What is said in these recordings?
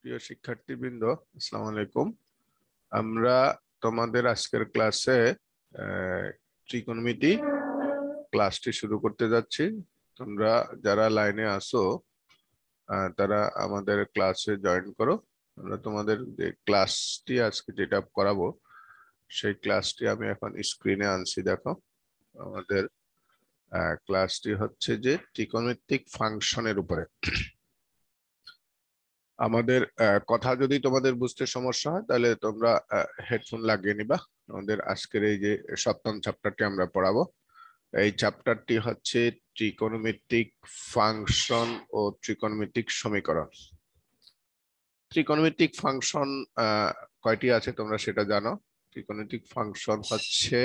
প্রিয় শিক্ষার্থীবৃন্দ আসসালামু আলাইকুম আমরা তোমাদের আজকের ক্লাসে ত্রিকোণমিতি ক্লাসটি শুরু করতে যাচ্ছি তোমরা যারা লাইনে আসো তারা আমাদের ক্লাসে জয়েন করো আমরা তোমাদের যে ক্লাসটি আজকে যেটা করাবো সেই ক্লাসটি আমি এখন স্ক্রিনে আনছি দেখো আমাদের ক্লাসটি হচ্ছে যে ত্রিকোণমিত্তিক ফাংশনের উপরে আমাদের কথা যদি তোমাদের বুঝতে সমস্যা হয় তাহলে তোমরা হেডফোন লাগিয়ে নিবা আমাদের আজকের এই যে সপ্তম চ্যাপ্টারটি আমরা পড়াবো এই চ্যাপ্টারটি হচ্ছে ত্রিকোণমিতিক ফাংশন ও ত্রিকোণমিতিক সমীকরণ ত্রিকোণমিতিক ফাংশন কয়টি আছে তোমরা সেটা জানো ত্রিকোণমিতিক ফাংশন হচ্ছে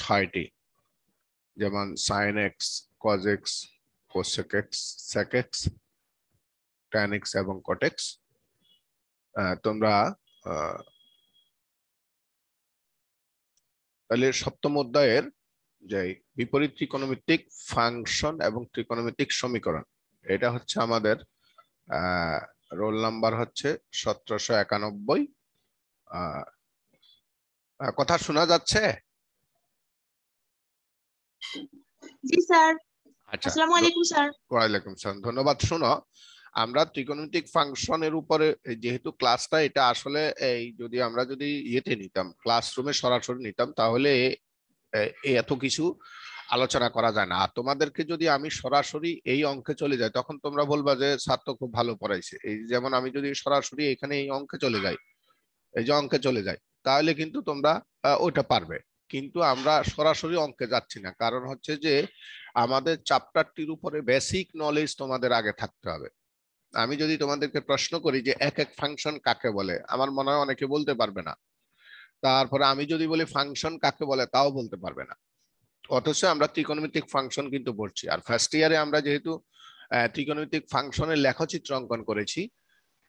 ছয়টি যেমন sine x cos x cosec x sec x tan x এবং কটেক্স তোমরা তাহলে সপ্তম অধ্যায়ের যে বিপরীত ত্রিকোণমিতিক ফাংশন এবং ত্রিকোণমিতিক সমীকরণ এটা হচ্ছে আমাদের রোল নাম্বার হচ্ছে সতেরোশো একানব্বই কথা শোনা যাচ্ছে জি স্যার আচ্ছা, আসসালামু আলাইকুম স্যার ওয়া আলাইকুম সালাম ধন্যবাদ শোনো আমরা ত্রিকোণমিতিক ফাংশনের উপরে যেহেতু ক্লাসটা এটা আসলে এই যদি আমরা যদি ইয়েতে নিতাম ক্লাসরুমে সরাসরি নিতাম তাহলে এত কিছু আলোচনা করা যায় না আর তোমাদেরকে যদি আমি সরাসরি এই অঙ্কে চলে যাই তখন তোমরা বলবা যে স্যার তো খুব ভালো পড়াইছে এই যেমন আমি যদি সরাসরি এখানে এই অঙ্কে চলে যাই এই যে অঙ্কে চলে যাই তাহলে কিন্তু তোমরা ওইটা পারবে কিন্তু আমরা সরাসরি অঙ্কে যাচ্ছি না কারণ হচ্ছে যে আমাদের চ্যাপ্টারটির উপরে বেসিক নলেজ তোমাদের আগে থাকতে হবে আমি যদি তোমাদেরকে প্রশ্ন করি যে এক এক ফাংশন কাকে বলে আমার মনে হয় অনেকে বলতে পারবে না তারপরে আমি যদি বলি ফাংশন কাকে বলে তাও বলতে পারবে না অথচ আমরা ত্রিকোণমিতিক ফাংশন কিন্তু পড়ছি আর ফার্স্ট ইয়ারে আমরা যেহেতু ত্রিকোণমিতিক ফাংশনের লেখচিত্র অঙ্কন করেছি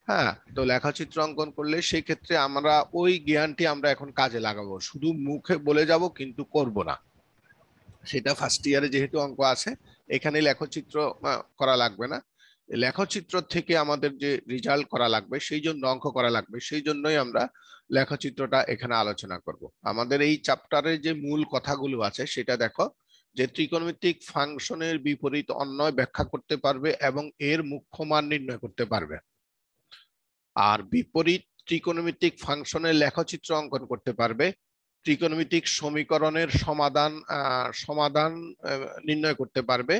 হ্যাঁ তো লেখাচিত্র অঙ্কন করলে সেই ক্ষেত্রে আমরা ওই জ্ঞানটি আমরা এখন কাজে লাগাবো শুধু মুখে বলে যাব কিন্তু করব না সেটা ফার্স্ট ইয়ারে যেহেতু অঙ্ক আছে এখানে লেখচিত্র করা লাগবে না লেখচিত্র থেকে আমাদের যে রেজাল্ট করা লাগবে সেই জন্য অঙ্ক করা লাগবে সেই জন্যই আমরা লেখচিত্রটা এখানে আলোচনা করব আমাদের এই চ্যাপ্টারের যে মূল কথাগুলো আছে সেটা দেখো যে ত্রিকোণমিতিক ফাংশনের বিপরীত অন্যয় ব্যাখ্যা করতে পারবে এবং এর মুখ্য মান নির্ণয় করতে পারবে আর বিপরীত ত্রিকোণমিতিক ফাংশনের লেখচিত্র অঙ্কন করতে পারবে ত্রিকোণমিতিক সমীকরণের সমাধান সমাধান নির্ণয় করতে পারবে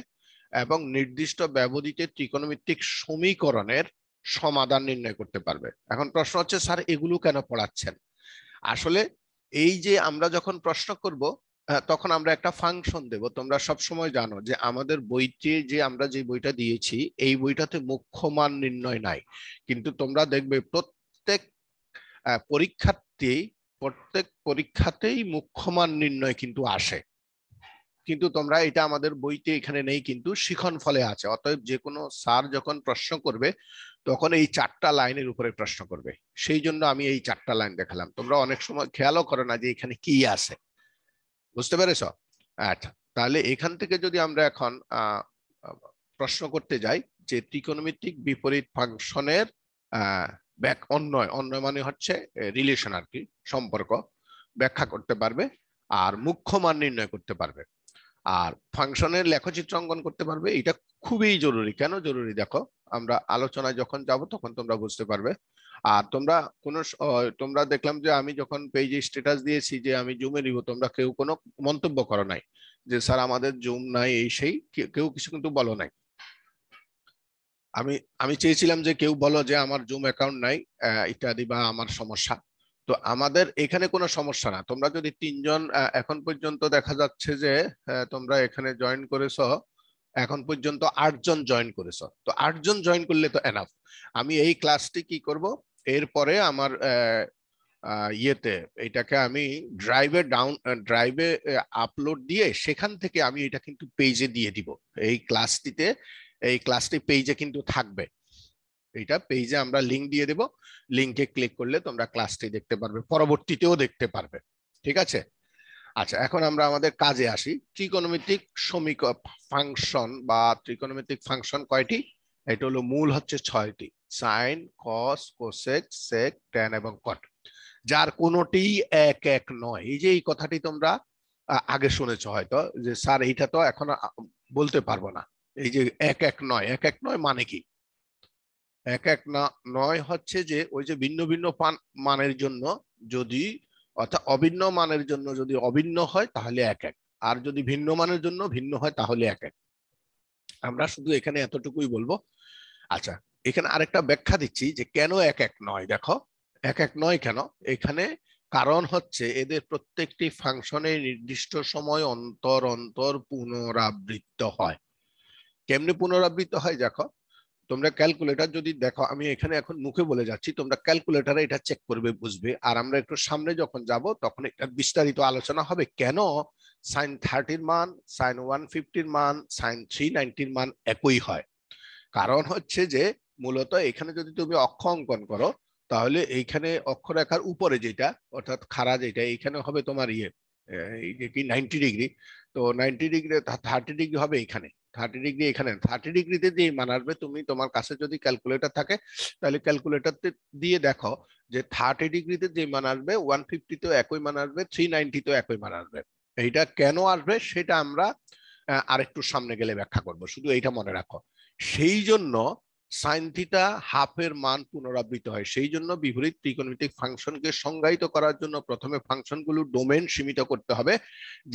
এবং নির্দিষ্ট ব্যবধিতে ত্রিকোণমিত্তিক সমীকরণের সমাধান নির্ণয় করতে পারবে এখন প্রশ্ন হচ্ছে স্যার এগুলো কেন পড়াচ্ছেন আসলে এই যে আমরা যখন প্রশ্ন করব তখন আমরা একটা ফাংশন দেব তোমরা সব সময় জানো যে আমাদের বইতে যে আমরা যে বইটা দিয়েছি এই বইটাতে মুখ্য মান নির্ণয় নাই কিন্তু তোমরা দেখবে প্রত্যেক পরীক্ষার্থী প্রত্যেক পরীক্ষাতেই মুখ্য মান নির্ণয় কিন্তু আসে কিন্তু তোমরা এটা আমাদের বইতে এখানে নেই কিন্তু শিখন ফলে আছে অতএব যে কোনো স্যার যখন প্রশ্ন করবে তখন এই চারটা লাইনের উপরে প্রশ্ন করবে সেই জন্য আমি এই চারটা লাইন দেখালাম তোমরা অনেক সময় খেয়ালও করো না যে এখানে কি আছে বুঝতে পেরেছ আচ্ছা তাহলে এখান থেকে যদি আমরা এখন প্রশ্ন করতে যাই যে ত্রিকোণমিত্তিক বিপরীত ফাংশনের ব্যাক অন্যয় অন্যয় মানে হচ্ছে রিলেশন আর কি সম্পর্ক ব্যাখ্যা করতে পারবে আর মুখ্য মান নির্ণয় করতে পারবে আর ফাংশনের লেখচিত্র অঙ্কন করতে পারবে এটা খুবই জরুরি কেন জরুরি দেখো আমরা আলোচনায় যখন যাব তখন তোমরা বুঝতে পারবে আর তোমরা কোন তোমরা দেখলাম যে আমি যখন পেজে স্ট্যাটাস দিয়েছি যে আমি জুমে নিব তোমরা কেউ কোনো মন্তব্য করো নাই যে স্যার আমাদের জুম নাই এই সেই কেউ কিছু কিন্তু বলো নাই আমি আমি চেয়েছিলাম যে কেউ বলো যে আমার জুম অ্যাকাউন্ট নাই ইত্যাদি বা আমার সমস্যা তো আমাদের এখানে কোনো সমস্যা না তোমরা যদি তিনজন এখন পর্যন্ত দেখা যাচ্ছে যে তোমরা এখানে জয়েন করেছ এখন পর্যন্ত আটজন জয়েন করেছ তো আটজন জয়েন করলে তো এনাফ আমি এই ক্লাসটি কি করব এরপরে আমার ইয়েতে এটাকে আমি ড্রাইভে ডাউন ড্রাইভে আপলোড দিয়ে সেখান থেকে আমি এটা কিন্তু পেজে দিয়ে দিব এই ক্লাসটিতে এই ক্লাসটি পেজে কিন্তু থাকবে এইটা পেজে আমরা লিঙ্ক দিয়ে দেব লিংকে ক্লিক করলে তোমরা ক্লাসটি দেখতে পারবে পরবর্তীতেও দেখতে পারবে ঠিক আছে আচ্ছা এখন আমরা আমাদের কাজে আসি ত্রিকোণমিতিক সমীক ফাংশন বা ত্রিকোণমিতিক ফাংশন কয়টি এটা হলো মূল হচ্ছে ছয়টি sine cos cosec sec tan এবং কট যার কোনোটি এক এক নয় এই যে এই কথাটি তোমরা আগে শুনেছ হয়তো যে স্যার এইটা তো এখন বলতে পারবো না এই যে এক এক নয় এক এক নয় মানে কি এক এক না নয় হচ্ছে যে ওই যে ভিন্ন ভিন্ন মানের জন্য যদি অর্থাৎ অভিন্ন মানের জন্য যদি অভিন্ন হয় তাহলে এক এক আর যদি ভিন্ন মানের জন্য ভিন্ন হয় তাহলে এক এক আমরা শুধু এখানে এতটুকুই বলবো আচ্ছা এখানে আরেকটা ব্যাখ্যা দিচ্ছি যে কেন এক এক নয় দেখো এক এক নয় কেন এখানে কারণ হচ্ছে এদের প্রত্যেকটি ফাংশনে নির্দিষ্ট সময় অন্তর অন্তর পুনরাবৃত্ত হয় কেমনি পুনরাবৃত্ত হয় দেখো তোমরা ক্যালকুলেটার যদি দেখো আমি এখানে এখন মুখে বলে যাচ্ছি তোমরা ক্যালকুলেটারে এটা চেক করবে বুঝবে আর আমরা একটু সামনে যখন যাব তখন এটা বিস্তারিত আলোচনা হবে কেন সাইন থার্টির মান সাইন ওয়ান ফিফটির মান সাইন থ্রি নাইনটির মান একই হয় কারণ হচ্ছে যে মূলত এখানে যদি তুমি অক্ষ অঙ্কন করো তাহলে এইখানে অক্ষরেখার উপরে যেটা অর্থাৎ খাড়া যেটা এইখানে হবে তোমার ইয়ে নাইনটি ডিগ্রি তো নাইনটি ডিগ্রি থার্টি ডিগ্রি হবে এখানে থার্টি ডিগ্রি এখানে থার্টি ডিগ্রিতে দিয়ে মান আসবে তুমি তোমার কাছে যদি ক্যালকুলেটার থাকে তাহলে ক্যালকুলেটর দিয়ে দেখো যে থার্টি ডিগ্রিতে যে মান আসবে ওয়ান ফিফটিতেও একই মান আসবে থ্রি নাইনটিতেও একই মান আসবে এইটা কেন আসবে সেটা আমরা আরেকটু সামনে গেলে ব্যাখ্যা করব শুধু এইটা মনে রাখো সেই জন্য সাইনথিটা হাফের মান পুনরাবৃত হয় সেই জন্য বিপরীত ত্রিকোণমিতিক ফাংশনকে সংজ্ঞায়িত করার জন্য প্রথমে ফাংশনগুলো ডোমেন সীমিত করতে হবে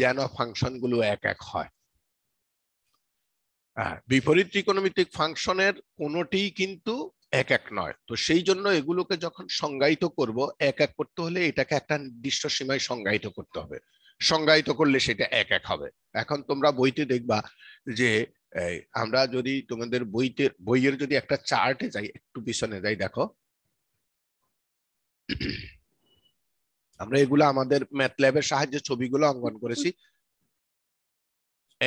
যেন ফাংশনগুলো এক এক হয় বিপরীত ত্রিকোণমিতিক ফাংশনের কোনোটি কিন্তু এক এক নয় তো সেই জন্য এগুলোকে যখন সংজ্ঞায়িত করব এক এক করতে হলে এটাকে একটা নির্দিষ্ট সীমায় সংজ্ঞায়িত করতে হবে সংজ্ঞায়িত করলে সেটা এক এক হবে এখন তোমরা বইতে দেখবা যে আমরা যদি তোমাদের বইতে বইয়ের যদি একটা চার্টে যাই একটু পিছনে যাই দেখো আমরা এগুলো আমাদের ম্যাথ ল্যাবের সাহায্যে ছবিগুলো অঙ্কন করেছি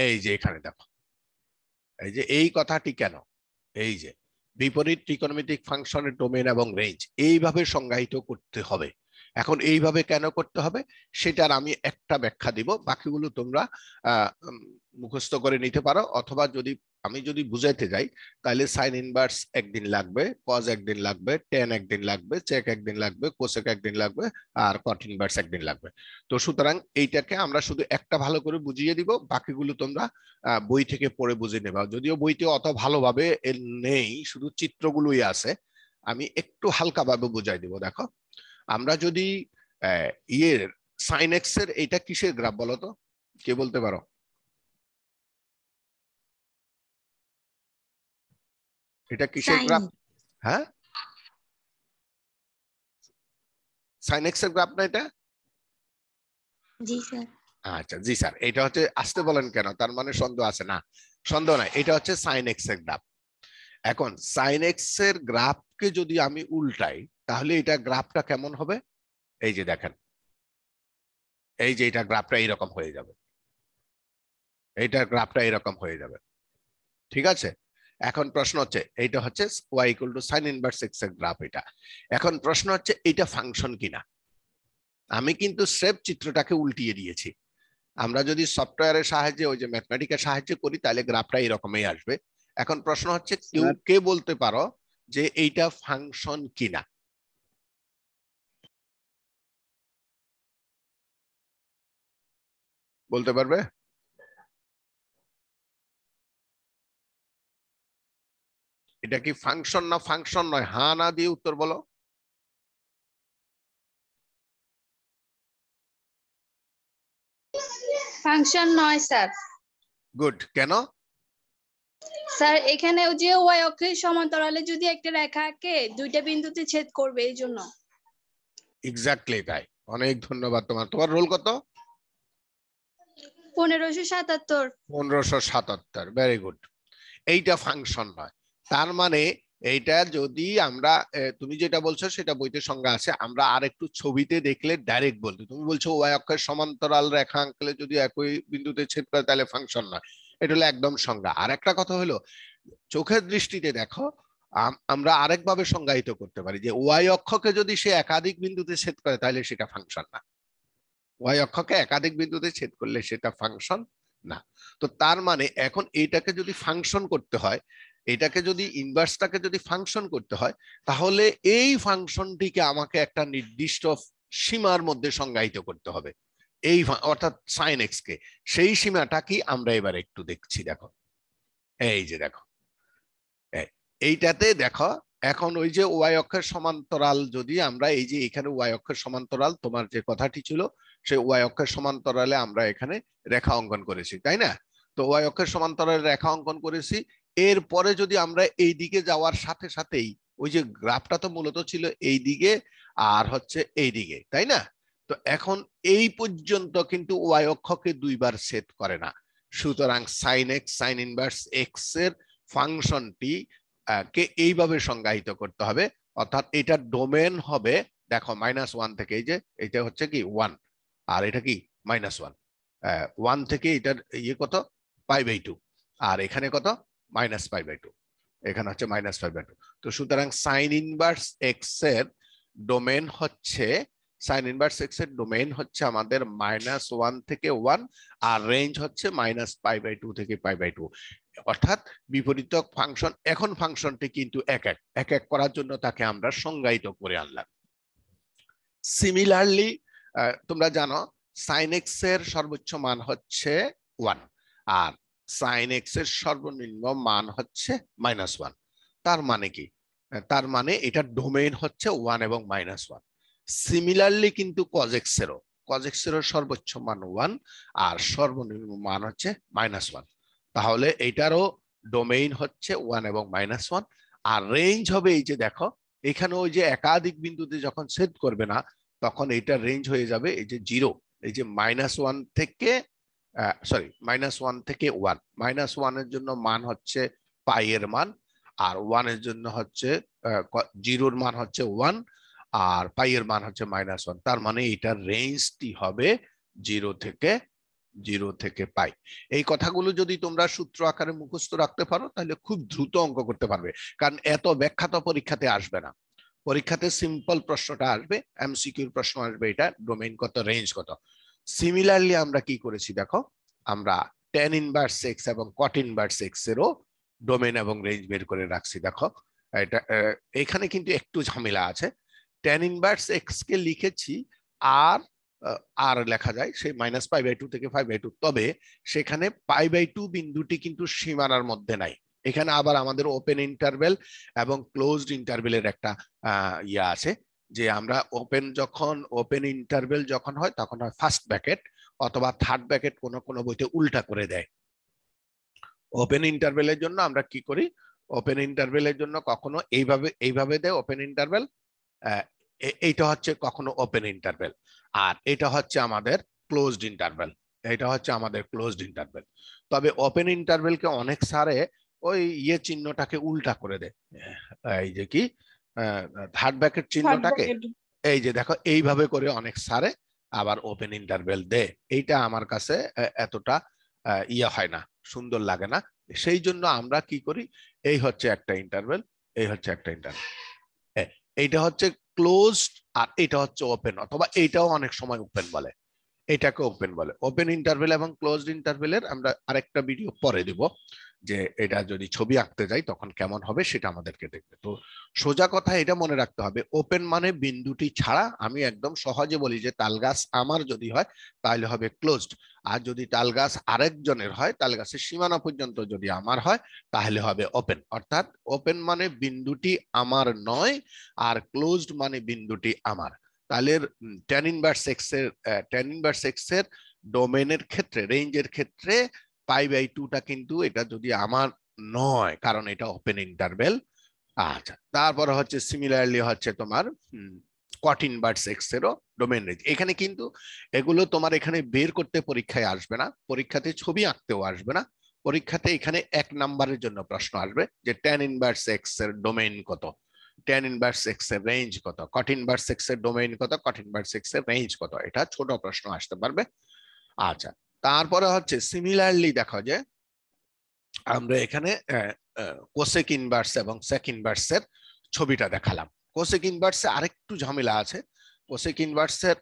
এই যে এখানে দেখো এই যে এই কথাটি কেন এই যে বিপরীত ত্রিকোণমিতিক ফাংশনের ডোমেন এবং রেঞ্জ এইভাবে সংজ্ঞায়িত করতে হবে এখন এইভাবে কেন করতে হবে সেটার আমি একটা ব্যাখ্যা দিব বাকিগুলো তোমরা মুখস্থ করে নিতে পারো অথবা যদি আমি যদি বুঝাইতে যাই তাহলে সাইন ইনভার্স একদিন লাগবে কজ একদিন লাগবে টেন একদিন লাগবে চেক একদিন লাগবে কোসেক একদিন লাগবে আর কট ইনভার্স একদিন লাগবে তো সুতরাং এইটাকে আমরা শুধু একটা ভালো করে বুঝিয়ে দিব বাকিগুলো তোমরা বই থেকে পড়ে বুঝে নেবা যদিও বইতে অত ভালোভাবে নেই শুধু চিত্রগুলোই আছে আমি একটু হালকাভাবে বুঝাই দিব দেখো আমরা যদি ইয়ে সাইন এক্স এর এটা কিসের গ্রাফ বলতো কে বলতে পারো এটা কিসের গ্রাফ হ্যাঁ সাইন এক্স এর গ্রাফ না এটা জি স্যার আচ্ছা জি স্যার এটা হচ্ছে আসতে বলেন কেন তার মানে সন্দেহ আছে না সন্দেহ নাই এটা হচ্ছে সাইন এক্স এর গ্রাফ এখন সাইন এক্স এর গ্রাফকে যদি আমি উল্টাই তাহলে এটা গ্রাফটা কেমন হবে এই যে দেখেন এই যে এটা গ্রাফটা এইরকম হয়ে যাবে এইটার গ্রাফটা এরকম হয়ে যাবে ঠিক আছে এখন প্রশ্ন হচ্ছে এইটা হচ্ছে y equal to sine inverse x এর গ্রাফ এটা এখন প্রশ্ন হচ্ছে এটা ফাংশন কিনা আমি কিন্তু স্রেফ চিত্রটাকে উল্টিয়ে দিয়েছি আমরা যদি সফটওয়্যারের সাহায্যে ওই যে ম্যাথমেটিকের সাহায্যে করি তাহলে গ্রাফটা এরকমই আসবে এখন প্রশ্ন হচ্ছে কেউ কে বলতে পারো যে এইটা ফাংশন কিনা বলতে পারবে এটা কি ফাংশন না ফাংশন নয় হা না দিয়ে উত্তর বলো ফাংশন নয় স্যার গুড কেন স্যার এখানে যে ওয়াই অক্ষের সমান্তরালে যদি একটা রেখা কে দুইটা বিন্দুতে ছেদ করবে এই জন্য এক্স্যাক্টলি তাই অনেক ধন্যবাদ তোমার তোমার রোল কত পনেরোশো সাতাত্তর পনেরোশো সাতাত্তর ভেরি গুড এইটা ফাংশন নয় তার মানে এইটা যদি আমরা তুমি যেটা বলছো সেটা বইতে সঙ্গে আছে আমরা আর একটু ছবিতে দেখলে ডাইরেক্ট বলতে তুমি বলছো ওয়াই অক্ষের সমান্তরাল রেখা আঁকলে যদি একই বিন্দুতে ছেদ করে তাহলে ফাংশন নয় এটা হলো একদম সংজ্ঞা আর একটা কথা হলো চোখের দৃষ্টিতে দেখো আমরা আরেকভাবে সংজ্ঞায়িত করতে পারি যে ওয়াই অক্ষকে যদি সে একাধিক বিন্দুতে ছেদ করে তাহলে সেটা ফাংশন না ওয়াই অক্ষকে একাধিক বিন্দুতে ছেদ করলে সেটা ফাংশন না তো তার মানে এখন এটাকে যদি ফাংশন করতে হয় এটাকে যদি ইনভার্সটাকে যদি ফাংশন করতে হয় তাহলে এই ফাংশনটিকে আমাকে একটা নির্দিষ্ট সীমার মধ্যে সংজ্ঞায়িত করতে হবে এই অর্থাৎ সাইন এক্স কে সেই সীমাটা কি আমরা এবার একটু দেখছি দেখো এই যে দেখো এইটাতে দেখো এখন ওই যে ওয়াই অক্ষের সমান্তরাল যদি আমরা এই যে এখানে ওয়াই অক্ষের সমান্তরাল তোমার যে কথাটি ছিল সেই ওয়াই অক্ষের সমান্তরালে আমরা এখানে রেখা অঙ্কন করেছি তাই না তো ওয়াই অক্ষের সমান্তরালে রেখা অঙ্কন করেছি এরপরে যদি আমরা এই দিকে যাওয়ার সাথে সাথেই ওই যে গ্রাফটা তো মূলত ছিল এই দিকে আর হচ্ছে এই দিকে তাই না তো এখন এই পর্যন্ত কিন্তু ওয়াই অক্ষকে দুইবার সেট করে না সুতরাং sine x sine inverse x এর ফাংশনটি কে এইভাবে সংজ্ঞায়িত করতে হবে অর্থাৎ এটার ডোমেন হবে দেখো মাইনাস ওয়ান থেকে এই যে এটা হচ্ছে কি ওয়ান আর এটা কি মাইনাস ওয়ান ওয়ান থেকে এটার ইয়ে কত পাই বাই টু আর এখানে কত মাইনাস পাই বাই টু এখানে হচ্ছে মাইনাস পাই বাই টু তো সুতরাং সাইন ইনভার্স এক্স এর ডোমেন হচ্ছে সাইন ইনভার্স এক্স এর ডোমেইন হচ্ছে আমাদের মাইনাস ওয়ান থেকে ওয়ান আর রেঞ্জ হচ্ছে মাইনাস পাই বাই টু থেকে পাই বাই টু অর্থাৎ বিপরীত ফাংশন এখন ফাংশনটি কিন্তু এক এক এক এক করার জন্য তাকে আমরা সংজ্ঞায়িত করে আনলাম সিমিলারলি তোমরা জানো সাইন এক্স এর সর্বোচ্চ মান হচ্ছে ওয়ান আর সাইন এক্স এর সর্বনিম্ন মান হচ্ছে মাইনাস ওয়ান তার মানে কি তার মানে এটা ডোমেইন হচ্ছে ওয়ান এবং মাইনাস ওয়ান সিমিলারলি কিন্তু কজেক্সেরও কজেক্সেরও সর্বোচ্চ মান ওয়ান আর সর্বনিম্ন মান হচ্ছে মাইনাস ওয়ান তাহলে এটারও ডোমেইন হচ্ছে ওয়ান এবং মাইনাস ওয়ান আর রেঞ্জ হবে এই যে দেখো এখানে ওই যে একাধিক বিন্দুতে যখন সেট করবে না তখন এটা রেঞ্জ হয়ে যাবে এই যে জিরো এই যে মাইনাস ওয়ান থেকে সরি মাইনাস ওয়ান থেকে ওয়ান মাইনাস ওয়ানের জন্য মান হচ্ছে পাই এর মান আর ওয়ানের জন্য হচ্ছে জিরোর মান হচ্ছে ওয়ান আর পাই এর মান হচ্ছে মাইনাস ওয়ান তার মানে এটার রেঞ্জটি হবে জিরো থেকে জিরো থেকে পাই এই কথাগুলো যদি তোমরা সূত্র আকারে মুখস্থ রাখতে পারো তাহলে খুব দ্রুত অঙ্ক করতে পারবে কারণ এত ব্যাখ্যা তো পরীক্ষাতে আসবে না পরীক্ষাতে সিম্পল প্রশ্নটা আসবে এমসিকিউর প্রশ্ন আসবে এটা ডোমেইন কত রেঞ্জ কত সিমিলারলি আমরা কি করেছি দেখো আমরা টেন ইনভার্স এক্স এবং কট ইনভার্স এক্স এরও ডোমেন এবং রেঞ্জ বের করে রাখছি দেখো এটা এখানে কিন্তু একটু ঝামেলা আছে ট্যান ইনভার্স এক্স কে লিখেছি আর আর লেখা যায় সেই মাইনাস পাই বাই টু থেকে ফাইভ বাই টু তবে সেখানে পাই বাই টু বিন্দুটি কিন্তু সীমানার মধ্যে নাই এখানে আবার আমাদের ওপেন ইন্টারভেল এবং ক্লোজড ইন্টারভেলের একটা ইয়া আছে যে আমরা ওপেন যখন ওপেন ইন্টারভেল যখন হয় তখন হয় ফার্স্ট ব্যাকেট অথবা থার্ড ব্যাকেট কোনো কোনো বইতে উল্টা করে দেয় ওপেন ইন্টারভেলের জন্য আমরা কি করি ওপেন ইন্টারভেলের জন্য কখনো এইভাবে এইভাবে দেয় ওপেন ইন্টারভেল এইটা হচ্ছে কখনো ওপেন ইন্টারভেল আর এটা হচ্ছে আমাদের ক্লোজড ইন্টারভেল এটা হচ্ছে আমাদের ক্লোজড ইন্টারভেল তবে ওপেন ইন্টারভেলকে অনেক সারে ওই ইয়ে চিহ্নটাকে উল্টা করে দেয় এই যে কি থার্ড ব্যাকেট চিহ্নটাকে এই যে দেখো এইভাবে করে অনেক সারে আবার ওপেন ইন্টারভেল দে এইটা আমার কাছে এতটা ইয়ে হয় না সুন্দর লাগে না সেই জন্য আমরা কি করি এই হচ্ছে একটা ইন্টারভেল এই হচ্ছে একটা ইন্টারভেল এইটা হচ্ছে ক্লোজড আর এটা হচ্ছে ওপেন অথবা এটাও অনেক সময় ওপেন বলে এটাকে ওপেন বলে ওপেন ইন্টারভেল এবং ক্লোজড ইন্টারভেলের আমরা আরেকটা ভিডিও পরে দিব যে এটা যদি ছবি আঁকতে যাই তখন কেমন হবে সেটা আমাদেরকে দেখবে তো সোজা কথা এটা মনে রাখতে হবে ওপেন মানে বিন্দুটি ছাড়া আমি একদম সহজে বলি যে তালগাছ আমার যদি হয় তাহলে হবে ক্লোজড আর যদি তালগাছ আরেকজনের হয় তালগাছের সীমানা পর্যন্ত যদি আমার হয় তাহলে হবে ওপেন অর্থাৎ ওপেন মানে বিন্দুটি আমার নয় আর ক্লোজড মানে বিন্দুটি আমার তালের ট্যান ইনভার্স এক্স এর ট্যান ইনভার্স এক্স এর ডোমেনের ক্ষেত্রে রেঞ্জের ক্ষেত্রে পাই বাই টুটা কিন্তু এটা যদি আমার নয় কারণ এটা ওপেন ইন্টারভেল আচ্ছা তারপরে হচ্ছে সিমিলারলি হচ্ছে তোমার কট ইনভার্স এক্স এরও ডোমেন রেঞ্জ এখানে কিন্তু এগুলো তোমার এখানে বের করতে পরীক্ষায় আসবে না পরীক্ষাতে ছবি আঁকতেও আসবে না পরীক্ষাতে এখানে এক নাম্বারের জন্য প্রশ্ন আসবে যে ট্যান ইনভার্স এক্স এর ডোমেইন কত টেন ইনভার্স এক্স এর রেঞ্জ কত কট ইনভার্স এক্স এর ডোমেইন কত কট ইনভার্স এক্স এর রেঞ্জ কত এটা ছোট প্রশ্ন আসতে পারবে আচ্ছা তারপরে হচ্ছে সিমিলারলি দেখো যে আমরা এখানে কোসেক ইনভার্স এবং সেক এর ছবিটা দেখালাম কোসেক ইনভার্সে আরেকটু ঝামেলা আছে কোসেক ইনভার্সের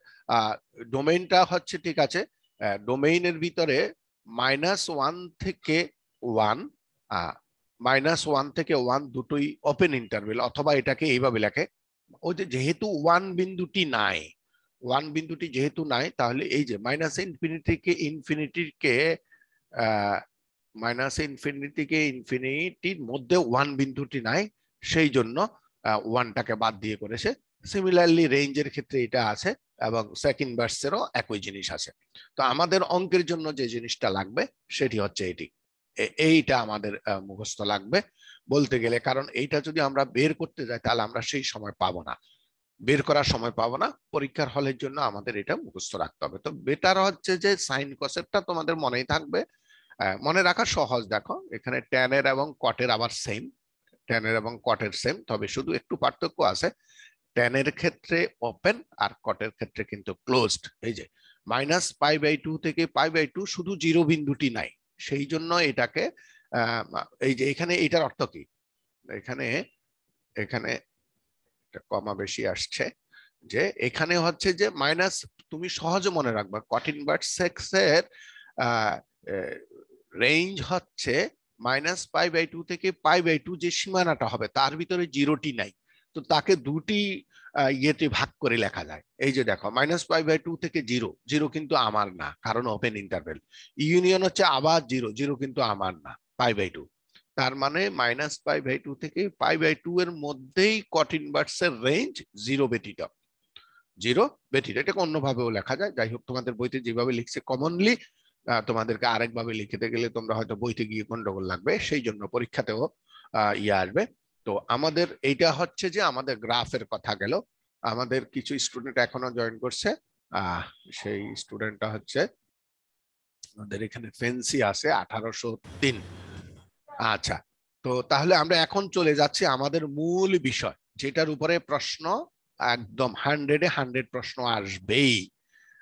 ডোমেইনটা হচ্ছে ঠিক আছে ডোমেইনের ভিতরে মাইনাস ওয়ান থেকে ওয়ান মাইনাস ওয়ান থেকে ওয়ান দুটোই ওপেন ইন্টারভেল অথবা এটাকে এইভাবে লেখে ওই যে যেহেতু ওয়ান বিন্দুটি নাই ওয়ান বিন্দুটি যেহেতু নাই তাহলে এই যে মাইনাস ইনফিনিটিকে ইনফিনিটিকে মাইনাস ইনফিনিটিকে ইনফিনিটির মধ্যে ওয়ান বিন্দুটি নাই সেই জন্য ওয়ানটাকে বাদ দিয়ে করেছে সিমিলারলি রেঞ্জের ক্ষেত্রে এটা আছে এবং সেকেন্ড বার্সেরও একই জিনিস আছে তো আমাদের অঙ্কের জন্য যে জিনিসটা লাগবে সেটি হচ্ছে এটি এইটা আমাদের মুখস্থ লাগবে বলতে গেলে কারণ এইটা যদি আমরা বের করতে যাই তাহলে আমরা সেই সময় পাবো না বের করার সময় পাবো না পরীক্ষার হলের জন্য আমাদের এটা মুখস্থ রাখতে হবে তো বেটার হচ্ছে যে সাইন কনসেপ্টটা তোমাদের মনেই থাকবে মনে রাখা সহজ দেখো এখানে ট্যানের এবং কটের আবার সেম ট্যানের এবং কটের সেম তবে শুধু একটু পার্থক্য আছে ট্যানের ক্ষেত্রে ওপেন আর কটের ক্ষেত্রে কিন্তু ক্লোজড এই যে মাইনাস পাই বাই টু থেকে পাই বাই টু শুধু জিরো বিন্দুটি নাই সেই জন্য এটাকে এই যে এখানে এটার অর্থ কি এখানে এখানে কমা বেশি আসছে যে এখানে হচ্ছে যে মাইনাস তুমি সহজে মনে রাখবা কঠিন বার্ড সেক্স এর রেঞ্জ হচ্ছে মাইনাস পাই বাই টু থেকে পাই বাই টু যে সীমানাটা হবে তার ভিতরে জিরোটি নাই তো তাকে দুটি ইয়েতে ভাগ করে লেখা যায় এই যে দেখো মাইনাস ফাইভ বাই টু থেকে জিরো জিরো কিন্তু আমার না কারণ ওপেন ইন্টারভেল ইউনিয়ন হচ্ছে আবার জিরো জিরো কিন্তু আমার না ফাইভ বাই টু তার মানে মাইনাস ফাইভ বাই টু থেকে ফাইভ বাই টু এর মধ্যেই কট এর রেঞ্জ জিরো বেটিটা জিরো বেটিটা এটাকে অন্যভাবেও লেখা যায় যাই হোক তোমাদের বইতে যেভাবে লিখছে কমনলি তোমাদেরকে আরেকভাবে লিখতে গেলে তোমরা হয়তো বইতে গিয়ে গন্ডগোল লাগবে সেই জন্য পরীক্ষাতেও ইয়ে আসবে তো আমাদের এইটা হচ্ছে যে আমাদের গ্রাফের কথা গেল আমাদের কিছু স্টুডেন্ট এখনো জয়েন করছে সেই স্টুডেন্টটা হচ্ছে আমাদের এখানে ফেন্সি আছে আঠারোশো তিন আচ্ছা তো তাহলে আমরা এখন চলে যাচ্ছি আমাদের মূল বিষয় যেটার উপরে প্রশ্ন একদম হান্ড্রেডে হান্ড্রেড প্রশ্ন আসবেই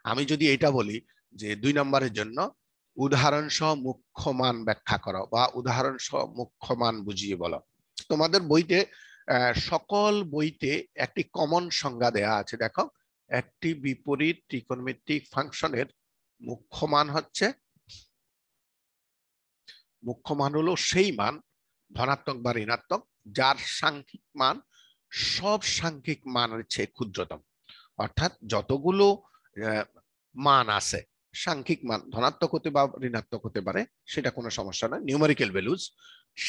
আমি যদি এটা বলি যে দুই নম্বরের জন্য উদাহরণ সহ মুখ্য মান ব্যাখ্যা করো বা উদাহরণ সহ মুখ্য মান বুঝিয়ে বলো তোমাদের বইতে সকল বইতে একটি কমন সংজ্ঞা দেয়া আছে দেখো একটি বিপরীত ত্রিকোণমিত্রিক ফাংশনের মুখ্য মান হচ্ছে মুখ্য মান হলো সেই মান ধনাত্মক বা ঋণাত্মক যার সাংখ্যিক মান সব সাংখ্যিক মানের চেয়ে ক্ষুদ্রতম অর্থাৎ যতগুলো মান আছে সাংখ্যিক মান ধনাত্মক হতে বা ঋণাত্মক হতে পারে সেটা কোনো সমস্যা নয় নিউমেরিক্যাল ভ্যালুজ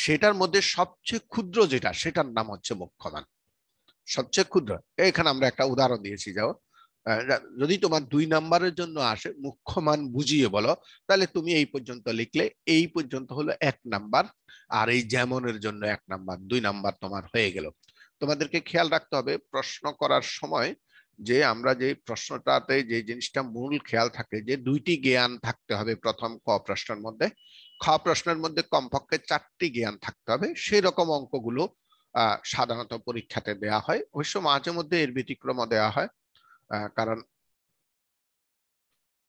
সেটার মধ্যে সবচেয়ে ক্ষুদ্র যেটা সেটার নাম হচ্ছে মোক্ষদান সবচেয়ে ক্ষুদ্র এখানে আমরা একটা উদাহরণ দিয়েছি যাও যদি তোমার দুই নাম্বারের জন্য আসে মুখ্যমান বুঝিয়ে বলো তাহলে তুমি এই পর্যন্ত লিখলে এই পর্যন্ত হলো এক নাম্বার আর এই যেমনের জন্য এক নাম্বার দুই নাম্বার তোমার হয়ে গেল তোমাদেরকে খেয়াল রাখতে হবে প্রশ্ন করার সময় যে আমরা যে প্রশ্নটাতে যে জিনিসটা মূল খেয়াল থাকে যে দুইটি জ্ঞান থাকতে হবে প্রথম ক প্রশ্নের মধ্যে খ প্রশ্নের মধ্যে কমপক্ষে চারটি জ্ঞান থাকতে হবে সেই রকম অঙ্কগুলো সাধারণত পরীক্ষাতে দেয়া হয় অবশ্য মাঝে মধ্যে এর ব্যতিক্রম দেয়া হয় কারণ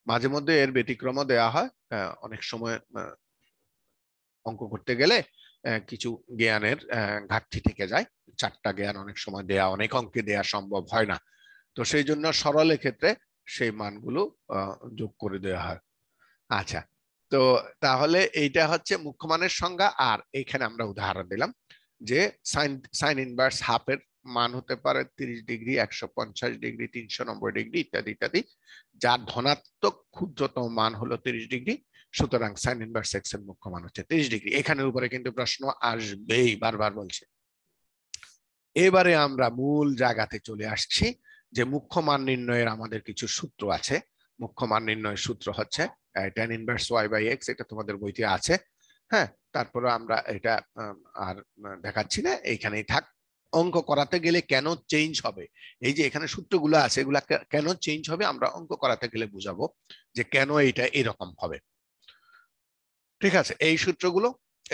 মাঝে মধ্যে এর ব্যতিক্রম দেয়া হয় অনেক সময় অঙ্ক করতে গেলে কিছু জ্ঞানের ঘাটতি থেকে যায় চারটা জ্ঞান অনেক সময় দেয়া অনেক অঙ্কে দেয়া সম্ভব হয় না তো সেই জন্য সরলের ক্ষেত্রে সেই মানগুলো যোগ করে দেওয়া হয় আচ্ছা তো তাহলে এইটা হচ্ছে মুখ্যমানের সংজ্ঞা আর এখানে আমরা উদাহরণ দিলাম যে সাইন সাইন ইনভার্স হাফের মান হতে পারে তিরিশ ডিগ্রি একশো পঞ্চাশ ডিগ্রি তিনশো নব্বই ডিগ্রি ইত্যাদি ইত্যাদি যার ধনাত্মক ক্ষুদ্রতম মান হলো তিরিশ ডিগ্রি সুতরাং সাইন ইনভার্স এক্স এর মুখ্য মান হচ্ছে তিরিশ ডিগ্রি এখানের উপরে কিন্তু প্রশ্ন আসবেই বারবার বলছে এবারে আমরা মূল জায়গাতে চলে আসছি যে মুখ্য মান নির্ণয়ের আমাদের কিছু সূত্র আছে মুখ্য মান নির্ণয়ের সূত্র হচ্ছে tan inverse y by x এটা তোমাদের বইতে আছে হ্যাঁ তারপরে আমরা এটা আর দেখাচ্ছি না এইখানেই থাক অঙ্ক করাতে গেলে কেন চেঞ্জ হবে এই যে এখানে সূত্রগুলো আছে এগুলা কেন চেঞ্জ হবে আমরা অঙ্ক করাতে গেলে বুঝাবো যে কেন এটা এরকম হবে ঠিক আছে এই সূত্রগুলো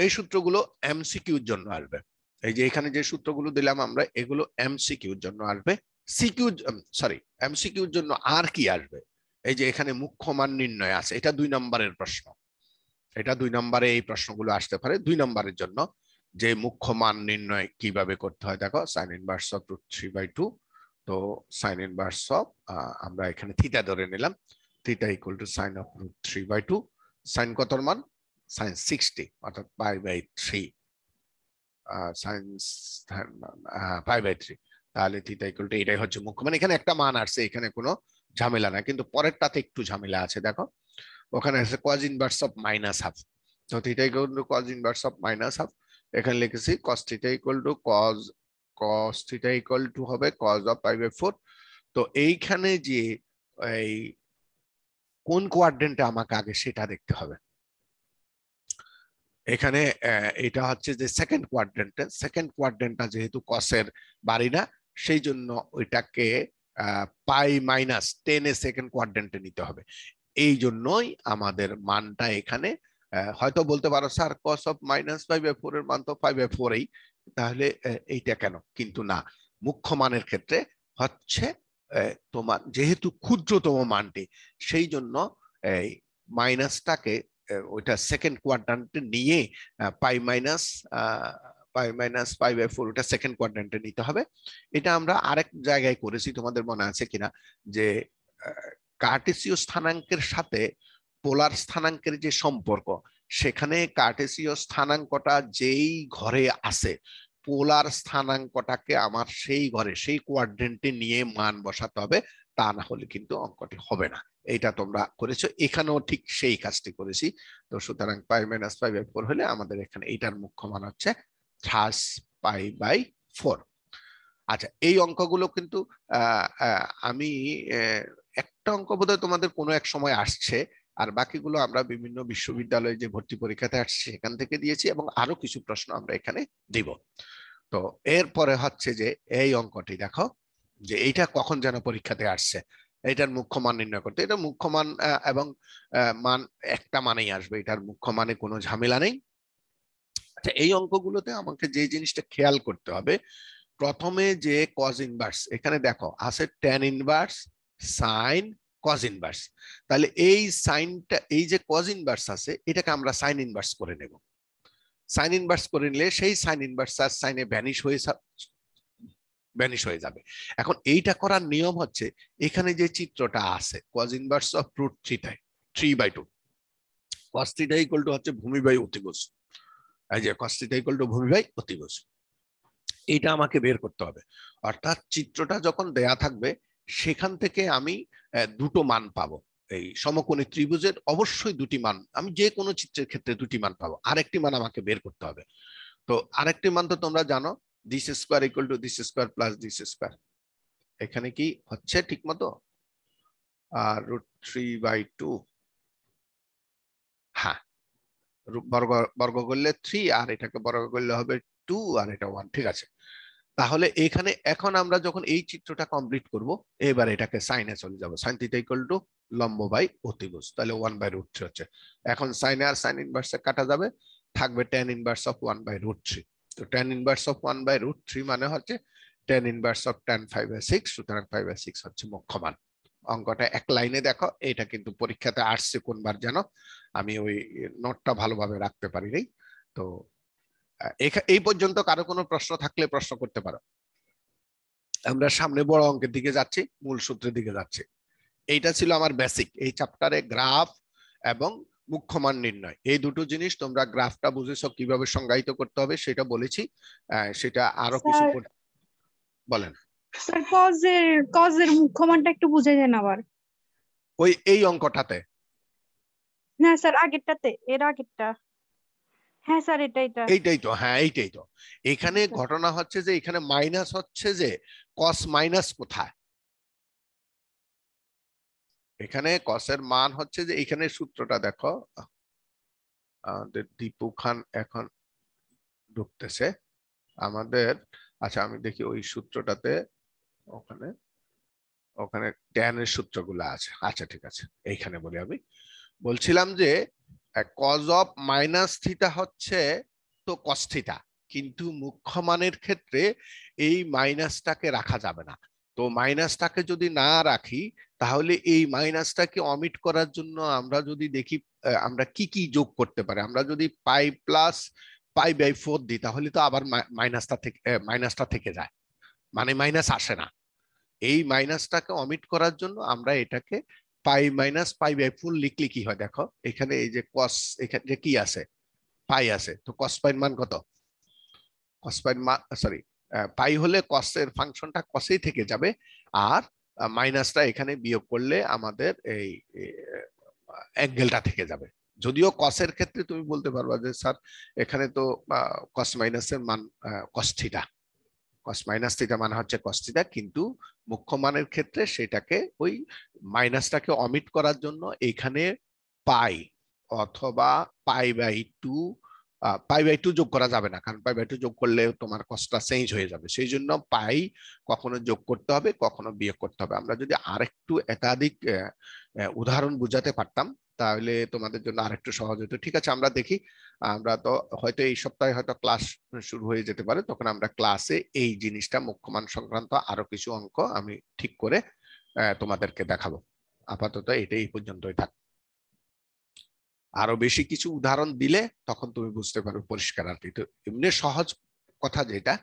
এই সূত্রগুলো এমসিকিউর জন্য আসবে এই যে এখানে যে সূত্রগুলো দিলাম আমরা এগুলো এমসিকিউর জন্য আসবে সিকিউ সরি এমসিকিউর জন্য আর কি আসবে এই যে এখানে মুখ্য মান নির্ণয় আছে এটা দুই নম্বরের প্রশ্ন এটা দুই নম্বরে এই প্রশ্নগুলো আসতে পারে দুই নম্বরের জন্য যে মুখ্য মান নির্ণয় কিভাবে করতে হয় দেখো sine inverse of root three by two তো সাইন ইনভার্স অফ আমরা এখানে থিটা ধরে নিলাম theta equal to sine of root three by two sine কতর মান সাইন সিক্সটি অর্থাৎ pi by three sine pi by three তাহলে থিটা ইকুয়াল টু এটাই হচ্ছে মুখ্য মানে এখানে একটা মান আসছে এখানে কোনো ঝামেলা না কিন্তু পরেরটাতে একটু ঝামেলা আছে দেখো ওখানে আছে cos inverse of minus half তো theta equal to cos inverse of minus half এখানে লিখেছি cos theta equal to cos cos theta equal to হবে cos of pi by four তো এইখানে যে এই কোন কোয়ার্ডেন্টে আমাকে আগে সেটা দেখতে হবে এখানে এটা হচ্ছে যে সেকেন্ড কোয়ার্ডেন্টে সেকেন্ড কোয়ার্ডেন্টটা যেহেতু কসের বাড়ি না সেই জন্য ওইটাকে পাই মাইনাস টেনে সেকেন্ড কোয়াড্রেন্টে নিতে হবে এই জন্যই আমাদের মানটা এখানে হয়তো বলতে পারো sir cos of minus five by four এর মান তো ফাইভ বাই ফোরেই তাহলে এইটা কেন কিন্তু না মুখ্য মানের ক্ষেত্রে হচ্ছে তোমার যেহেতু ক্ষুদ্রতম মানটি সেই জন্য এই মাইনাসটাকে ওইটা সেকেন্ড কোয়ার্টান্টে নিয়ে pi minus pi minus pi by four ওটা সেকেন্ড কোয়াড্রেন্টে নিতে হবে এটা আমরা আরেক জায়গায় করেছি তোমাদের মনে আছে কিনা যে কার্টেসীয় স্থানাঙ্কের সাথে পোলার স্থানাঙ্কের যে সম্পর্ক সেখানে কার্টেসীয় স্থানাঙ্কটা যেই ঘরে আছে পোলার স্থানাঙ্কটাকে আমার সেই ঘরে সেই কোয়াড্রেন্টে নিয়ে মান বসাতে হবে তা না হলে কিন্তু অঙ্কটি হবে না এটা তোমরা করেছো এখানেও ঠিক সেই কাজটি করেছি তো সুতরাং pi minus pi by four হলে আমাদের এখানে এটার মুখ্য মান হচ্ছে ছাস পাই বাই ফোর আচ্ছা এই অঙ্কগুলো কিন্তু আমি একটা অঙ্ক বোধহয় তোমাদের কোনো এক সময় আসছে আর বাকিগুলো আমরা বিভিন্ন বিশ্ববিদ্যালয়ে যে ভর্তি পরীক্ষাতে আসছে সেখান থেকে দিয়েছি এবং আরো কিছু প্রশ্ন আমরা এখানে দিব তো এরপরে হচ্ছে যে এই অঙ্কটি দেখো যে এইটা কখন যেন পরীক্ষাতে আসছে এটার মুখ্য মান নির্ণয় করতে এটা মুখ্য মান এবং মান একটা মানেই আসবে এটার মুখ্য মানে কোনো ঝামেলা নেই আচ্ছা এই অঙ্কগুলোতে আমাকে যে জিনিসটা খেয়াল করতে হবে প্রথমে যে কজ ইনভার্স এখানে দেখো আছে tan inverse sine cos inverse তাহলে এই সাইনটা এই যে কজ ইনভার্স আছে এটাকে আমরা সাইন ইনভার্স করে নেব সাইন ইনভার্স করে নিলে সেই সাইন ইনভার্স আর সাইনে ভ্যানিশ হয়ে ভ্যানিশ হয়ে যাবে এখন এইটা করার নিয়ম হচ্ছে এখানে যে চিত্রটা আছে কজ ইনভার্স অফ রুট থ্রিটাই থ্রি বাই টু কজ থ্রিটা ইকুয়াল টু হচ্ছে ভূমি বাই অতিভুজ যে কস টু ভূমি বাই অতিভুজ এটা আমাকে বের করতে হবে অর্থাৎ চিত্রটা যখন দেয়া থাকবে সেখান থেকে আমি দুটো মান পাবো এই সমকোণী ত্রিভুজের অবশ্যই দুটি মান আমি যে কোনো চিত্রের ক্ষেত্রে দুটি মান পাবো আরেকটি মান আমাকে বের করতে হবে তো আরেকটি মান তো তোমরা জানো this square equal to this square plus this square এখানে কি হচ্ছে ঠিক মতো আর রুট থ্রি বাই টু বর্গ বর্গ করলে থ্রি আর এটাকে বর্গ করলে হবে টু আর এটা ওয়ান ঠিক আছে তাহলে এখানে এখন আমরা যখন এই চিত্রটা কমপ্লিট করব এবার এটাকে সাইনে চলে যাবো সাইন টু লম্ব বাই অতিভুজ তাহলে ওয়ান বাই রুট থ্রি হচ্ছে এখন সাইনে আর সাইন ইনভার্সে কাটা যাবে থাকবে tan inverse of one by root three তো tan inverse of one by root three মানে হচ্ছে tan inverse of tan five by six সুতরাং ফাইভ বাই সিক্স হচ্ছে মুখ্য মান অঙ্কটা এক লাইনে দেখো এটা কিন্তু পরীক্ষাতে আসছে কোনবার যেন আমি ওই নোটটা ভালোভাবে রাখতে পারিনি তো এই পর্যন্ত কারো কোনো প্রশ্ন থাকলে প্রশ্ন করতে পারো আমরা সামনে বড় অঙ্কের দিকে যাচ্ছি মূল সূত্রের দিকে যাচ্ছি এইটা ছিল আমার বেসিক এই চ্যাপ্টারে গ্রাফ এবং মুখ্যমান নির্ণয় এই দুটো জিনিস তোমরা গ্রাফটা বুঝেছ কিভাবে সংজ্ঞায়িত করতে হবে সেটা বলেছি সেটা আরো কিছু বলেন স্যার কজের কজের মুখ্যমানটা একটু বুঝে দেন আবার ওই এই অঙ্কটাতে না স্যার আগেরটাতে এর আগেরটা হ্যাঁ স্যার এটা এটা এইটাই তো হ্যাঁ এইটাই তো এখানে আচ্ছা। ঘটনা হচ্ছে যে এখানে মাইনাস হচ্ছে যে কস মাইনাস কোথায় এখানে কসের মান হচ্ছে যে এখানে সূত্রটা দেখো আমাদের দীপু খান এখন ঢুকতেছে আমাদের আচ্ছা আমি দেখি ওই সূত্রটাতে ওখানে ওখানে ট্যানের সূত্রগুলো আছে আচ্ছা ঠিক আছে এইখানে বলি আমি বলছিলাম যে কজ অফ মাইনাস থিটা হচ্ছে তো কস্থিটা কিন্তু মুখ্য মানের ক্ষেত্রে এই মাইনাসটাকে রাখা যাবে না তো মাইনাসটাকে যদি না রাখি তাহলে এই মাইনাসটাকে অমিট করার জন্য আমরা যদি দেখি আমরা কি কি যোগ করতে পারি আমরা যদি pi plus pi by four দিই তাহলে তো আবার মাইনাসটা থেকে মাইনাসটা থেকে যায় মানে মাইনাস আসে না এই মাইনাসটাকে অমিট করার জন্য আমরা এটাকে পাই মাইনাস পাই বাই ফুল লিখলি কি হয় দেখো এখানে এই যে কস এখানে যে কি আছে পাই আছে তো কস মান কত কস মান সরি পাই হলে কসের ফাংশনটা কসেই থেকে যাবে আর মাইনাসটা এখানে বিয়োগ করলে আমাদের এই অ্যাঙ্গেলটা থেকে যাবে যদিও কসের ক্ষেত্রে তুমি বলতে পারবা যে স্যার এখানে তো কস মাইনাসের মান কস্থিটা কস মাইনাস থিটা মানে হচ্ছে কস থিটা কিন্তু মুখ্য মানের ক্ষেত্রে সেটাকে ওই মাইনাসটাকে অমিট করার জন্য এখানে পাই অথবা pi by two pi by two যোগ করা যাবে না কারণ পাই বাই টু যোগ করলে তোমার কষ্টটা চেঞ্জ হয়ে যাবে সেই জন্য পাই কখনো যোগ করতে হবে কখনো বিয়োগ করতে হবে আমরা যদি আরেকটু একাধিক উদাহরণ বুঝাতে পারতাম তাহলে তোমাদের জন্য আর একটু সহজ হতো ঠিক আছে আমরা দেখি আমরা তো হয়তো এই সপ্তাহে হয়তো ক্লাস শুরু হয়ে যেতে পারে তখন আমরা ক্লাসে এই জিনিসটা মুখ্যমান সংক্রান্ত আরো কিছু অঙ্ক আমি ঠিক করে তোমাদেরকে দেখাবো আপাতত এটাই পর্যন্তই থাক আরো বেশি কিছু উদাহরণ দিলে তখন তুমি বুঝতে পারবে পরিষ্কার আর কি এমনি সহজ কথা যেটা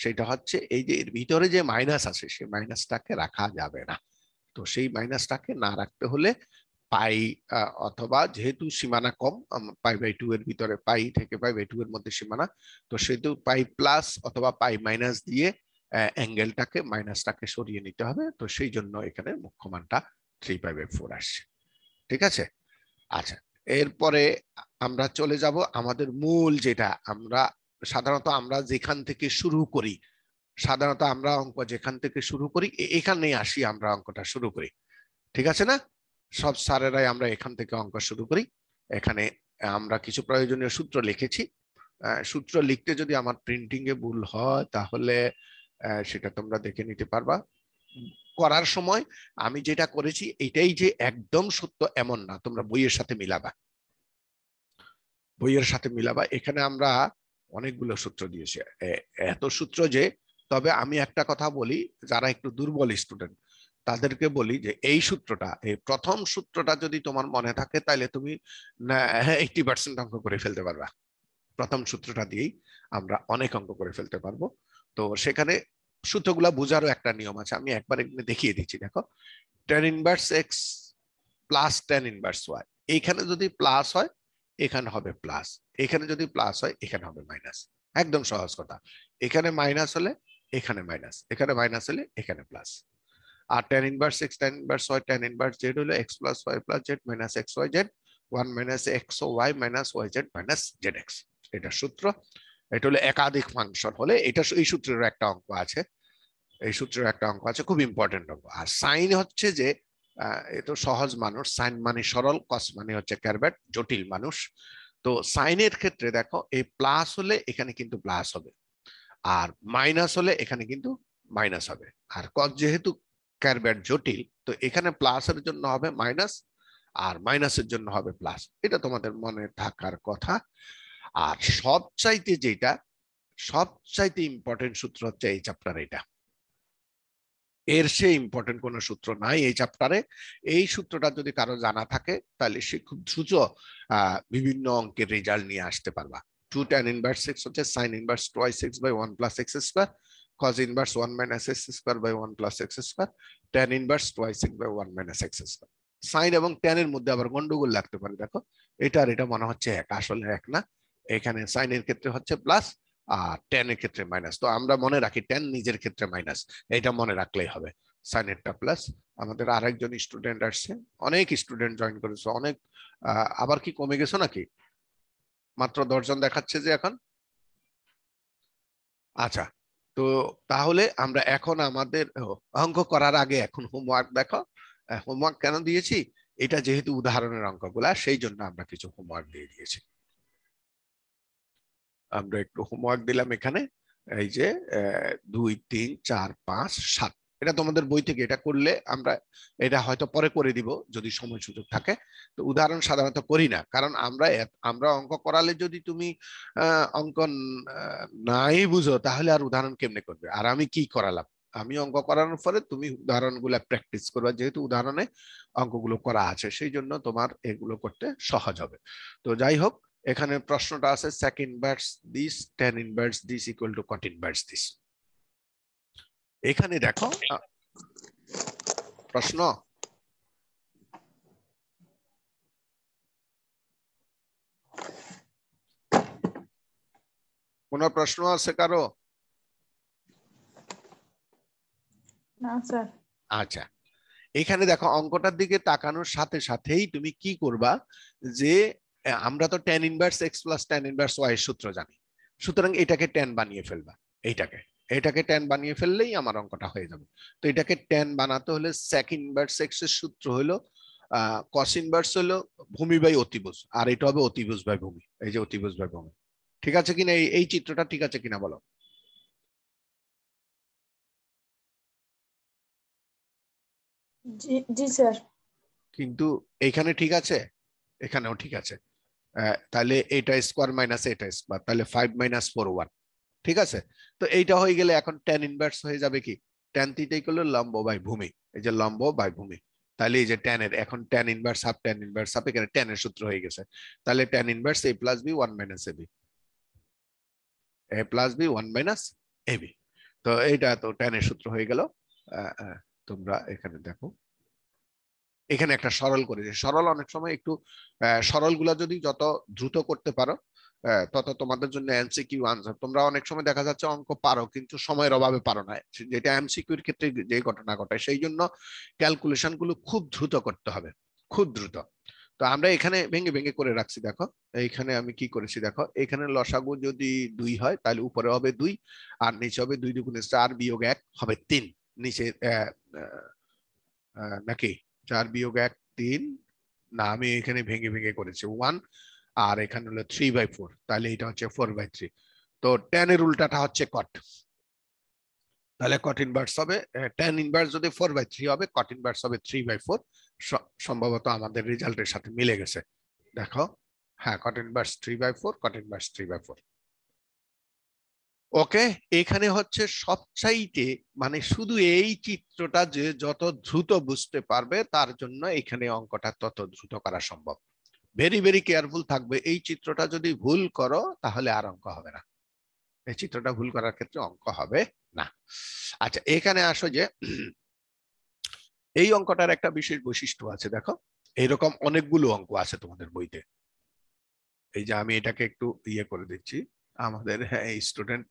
সেটা হচ্ছে এই যে এর ভিতরে যে মাইনাস আছে সেই মাইনাসটাকে রাখা যাবে না তো সেই মাইনাসটাকে না রাখতে হলে পাই অথবা যেহেতু সীমানা কম পাই বাই টু এর ভিতরে পাই থেকে পাই বাই টু এর মধ্যে সীমানা তো সেহেতু পাই প্লাস অথবা পাই মাইনাস দিয়ে অ্যাঙ্গেলটাকে মাইনাসটাকে সরিয়ে নিতে হবে তো সেই জন্য এখানে মুখ্য মানটা থ্রি পাই বাই ফোর আসছে ঠিক আছে আচ্ছা এরপরে আমরা চলে যাব আমাদের মূল যেটা আমরা সাধারণত আমরা যেখান থেকে শুরু করি সাধারণত আমরা অঙ্ক যেখান থেকে শুরু করি এখানেই আসি আমরা অঙ্কটা শুরু করি ঠিক আছে না সব স্যারেরাই আমরা এখান থেকে অঙ্ক শুরু করি এখানে আমরা কিছু প্রয়োজনীয় সূত্র লিখেছি সূত্র লিখতে যদি আমার প্রিন্টিং এ ভুল হয় তাহলে সেটা তোমরা দেখে নিতে পারবা করার সময় আমি যেটা করেছি এটাই যে একদম সত্য এমন না তোমরা বইয়ের সাথে মিলাবা বইয়ের সাথে মিলাবা এখানে আমরা অনেকগুলো সূত্র দিয়েছি এত সূত্র যে তবে আমি একটা কথা বলি যারা একটু দুর্বল স্টুডেন্ট তাদেরকে বলি যে এই সূত্রটা এই প্রথম সূত্রটা যদি তোমার মনে থাকে তাহলে তুমি এইটি পার্সেন্ট হ্যাঁ, অঙ্ক করে ফেলতে পারবা প্রথম সূত্রটা দিয়েই আমরা অনেক অঙ্ক করে ফেলতে পারবো তো সেখানে সূত্রগুলা বোঝারও একটা নিয়ম আছে আমি একবার এখানে দেখিয়ে দিচ্ছি দেখো tan inverse x plus tan inverse y এখানে যদি প্লাস হয় এখানে হবে প্লাস এখানে যদি প্লাস হয় এখানে হবে মাইনাস একদম সহজ কথা এখানে মাইনাস হলে এখানে মাইনাস এখানে মাইনাস হলে এখানে প্লাস আর tan inverse x tan inverse y tan inverse z হলো x plus y plus z minus x y z one minus x ও y minus y z minus z x এটা সূত্র এটা হলো একাধিক ফাংশন হলে এটা এই সূত্রের একটা অঙ্ক আছে এই সূত্রের একটা অঙ্ক আছে খুব ইম্পর্টেন্ট অঙ্ক আর সাইন হচ্ছে যে এ তো সহজ মানুষ সাইন মানে সরল কস মানে হচ্ছে ক্যারবেট জটিল মানুষ তো সাইনের ক্ষেত্রে দেখো এই প্লাস হলে এখানে কিন্তু প্লাস হবে আর মাইনাস হলে এখানে কিন্তু মাইনাস হবে আর কস যেহেতু ক্যারবেট জটিল তো এখানে প্লাসের জন্য হবে মাইনাস আর মাইনাসের জন্য হবে প্লাস এটা তোমাদের মনে থাকার কথা আর সবচাইতে যেটা সবচাইতে ইম্পর্টেন্ট সূত্র হচ্ছে এই চ্যাপ্টার এটা এর সে ইম্পর্টেন্ট কোনো সূত্র নাই এই চ্যাপ্টারে এই সূত্রটা যদি কারো জানা থাকে তাহলে সে খুব দ্রুত বিভিন্ন অঙ্কের রেজাল্ট নিয়ে আসতে পারবা টু ট্যান ইনভার্স সিক্স হচ্ছে সাইন ইনভার্স টোয়াই six by one plus x square cos inverse 1 minus s square by 1 plus x square tan inverse twice x by 1 minus x square sine এবং tan এর মধ্যে আবার গন্ডগোল লাগতে পারে দেখো এটা আর এটা মনে হচ্ছে এক আসলে এক না এখানে সাইন এর ক্ষেত্রে হচ্ছে প্লাস আর tan এর ক্ষেত্রে মাইনাস তো আমরা মনে রাখি tan নিজের ক্ষেত্রে মাইনাস এটা মনে রাখলেই হবে সাইন এরটা প্লাস আমাদের আরেকজন স্টুডেন্ট আসছে অনেক স্টুডেন্ট জয়েন করেছে অনেক আবার কি কমে গেছে নাকি মাত্র দশজন দেখাচ্ছে যে এখন আচ্ছা তো তাহলে আমরা এখন আমাদের অঙ্ক করার আগে এখন হোমওয়ার্ক দেখো হোমওয়ার্ক কেন দিয়েছি এটা যেহেতু উদাহরণের অঙ্কগুলা সেই জন্য আমরা কিছু হোমওয়ার্ক দিয়ে দিয়েছি আমরা একটু হোমওয়ার্ক দিলাম এখানে এই যে দুই তিন চার পাঁচ সাত এটা তোমাদের বই থেকে এটা করলে আমরা এটা হয়তো পরে করে দিব যদি সময় সুযোগ থাকে তো উদাহরণ সাধারণত করি না কারণ আমরা আমরা অঙ্ক করালে যদি তুমি অঙ্ক নাই বুঝো তাহলে আর উদাহরণ কেমনে করবে আর আমি কি করালাম আমি অঙ্ক করানোর ফলে তুমি উদাহরণগুলো প্র্যাকটিস করবে যেহেতু উদাহরণে অঙ্কগুলো করা আছে সেই জন্য তোমার এগুলো করতে সহজ হবে তো যাই হোক এখানে প্রশ্নটা আছে সেকেন্ড ব্যাটস this tan inverse this equal to cot inverse this এখানে দেখো প্রশ্ন কোন প্রশ্ন আছে কারো আচ্ছা এখানে দেখো অঙ্কটার দিকে তাকানোর সাথে সাথেই তুমি কি করবা যে আমরা তো tan inverse x plus tan inverse y সূত্র জানি সুতরাং এটাকে টেন বানিয়ে ফেলবা এইটাকে এটাকে ট্যান বানিয়ে ফেললেই আমার অঙ্কটা হয়ে যাবে তো এটাকে ট্যান বানাতে হলে সেক ইনভার্স এক্স এর সূত্র হলো কস ইনভার্স হলো ভূমি বাই অতিভুজ আর এটা হবে অতিভুজ বাই ভূমি এই যে অতিভুজ বাই ভূমি ঠিক আছে কিনা এই চিত্রটা ঠিক আছে কিনা বলো জি স্যার কিন্তু এখানে ঠিক আছে এখানেও ঠিক আছে তাহলে এটা স্কোয়ার মাইনাস এটা স্কোয়ার তাহলে ফাইভ মাইনাস ফোর ওয়ান ঠিক আছে তো এইটা হয়ে গেলে এখন ট্যান ইনভার্স হয়ে যাবে কি ট্যান থিটা ইকুয়াল লম্ব বাই ভূমি এই যে লম্ব বাই ভূমি তাহলে এই যে এর এখন tan inverse half tan inverse half এখানে এর সূত্র হয়ে গেছে তাহলে tan inverse a plus b one minus a b a plus b one minus a b তো এইটা তো এর সূত্র হয়ে গেল তোমরা এখানে দেখো এখানে একটা সরল করে সরল অনেক সময় একটু সরলগুলা যদি যত দ্রুত করতে পারো হ্যাঁ, তথা তত তোমাদের জন্য এমসিকিউ আনসার তোমরা অনেক সময় দেখা যাচ্ছে অঙ্ক পারো কিন্তু সময়ের অভাবে পারো না যেটা এমসিকিউর ক্ষেত্রে যে ঘটনা ঘটে সেই জন্য ক্যালকুলেশন গুলো খুব দ্রুত করতে হবে খুব দ্রুত তো আমরা এখানে ভেঙে ভেঙে করে রাখছি দেখো এইখানে আমি কি করেছি দেখো এখানে লসাগু যদি দুই হয় তাহলে উপরে হবে দুই আর নিচে হবে দুই দুগুণে চার বিয়োগ এক হবে তিন নিচে নাকি চার বিয়োগ এক তিন না আমি এখানে ভেঙে ভেঙে করেছি ওয়ান আর এখানে হলো থ্রি বাই ফোর তাহলে এটা হচ্ছে ফোর বাই থ্রি তো টেন এর উল্টাটা হচ্ছে কট তাহলে কট ইনভার্স হবে টেন ইনভার্স যদি ফোর বাই থ্রি হবে কট ইনভার্স হবে থ্রি বাই ফোর সম্ভবত আমাদের রেজাল্টের সাথে মিলে গেছে দেখো হ্যাঁ cot inverse three by four cot inverse three by four okay এখানে হচ্ছে সবচাইতে মানে শুধু এই চিত্রটা যে যত দ্রুত বুঝতে পারবে তার জন্য এখানে অঙ্কটা তত দ্রুত করা সম্ভব ভেরি ভেরি কেয়ারফুল থাকবে এই চিত্রটা যদি ভুল করো তাহলে আর অঙ্ক হবে না এই চিত্রটা ভুল করার ক্ষেত্রে অঙ্ক হবে না আচ্ছা এখানে আসো যে এই অঙ্কটার একটা বিশেষ বৈশিষ্ট্য আছে দেখো এইরকম অনেকগুলো অঙ্ক আছে তোমাদের বইতে এই যে আমি এটাকে একটু ইয়ে করে দিচ্ছি আমাদের হ্যাঁ এই স্টুডেন্ট